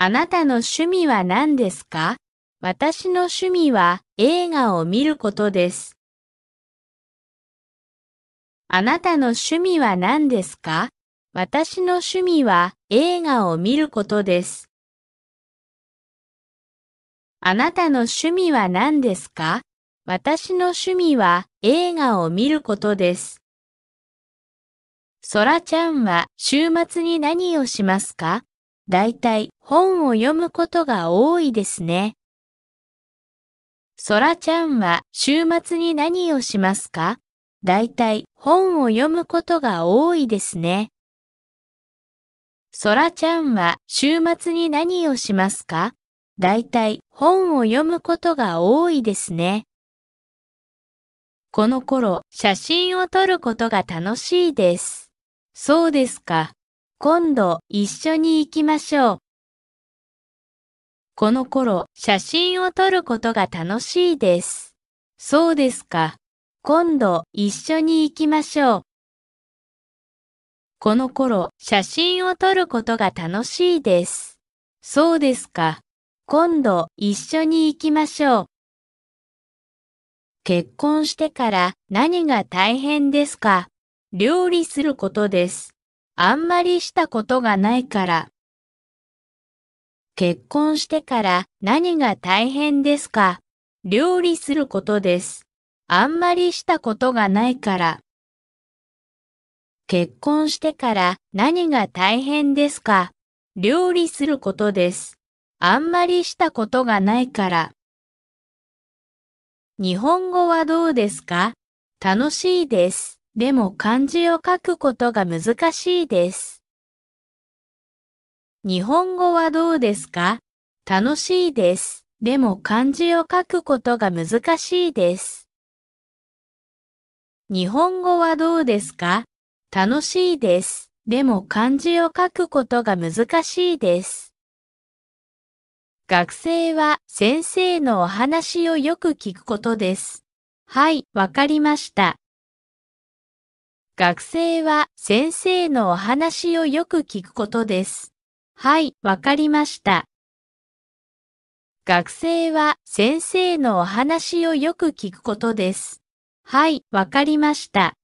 あなたの趣味は何ですか私の趣味は映画を見ることです。あなたの趣味は何ですか私の趣味は映画を見ることです。あなたの趣味は何ですか私の趣味は映画を見ることです。そらちゃんは週末に何をしますか大体本を読むことが多いですね。そらちゃんは週末に何をしますか大体本を読むことが多いですね。そらちゃんは週末に何をしますか大体本を読むことが多いですね。この頃、写真を撮ることが楽しいです。そうですか。今度一緒に行きましょう。この頃、写真を撮ることが楽しいです。そうですか。今度一緒に行きましょう。この頃、写真を撮ることが楽しいです。そうですか。今度一緒に行きましょう。結婚してから何が大変ですか料理することです。あんまりしたことがないから。結婚してから何が大変ですか料理することです。あんまりしたことがないから。結婚してから何が大変ですか料理することです。あんまりしたことがないから。日本語はどうですか楽しいです。でも漢字を書くことが難しいです。日本語はどうですか楽しいです。でも漢字を書くことが難しいです。日本語はどうですか楽しいです。でも漢字を書くことが難しいです。学生は先生のお話をよく聞くことです。はい、わかりました。学生は先生のお話をよく聞くことです。はい、わかりました。学生は先生のお話をよく聞くことです。はい、わかりました。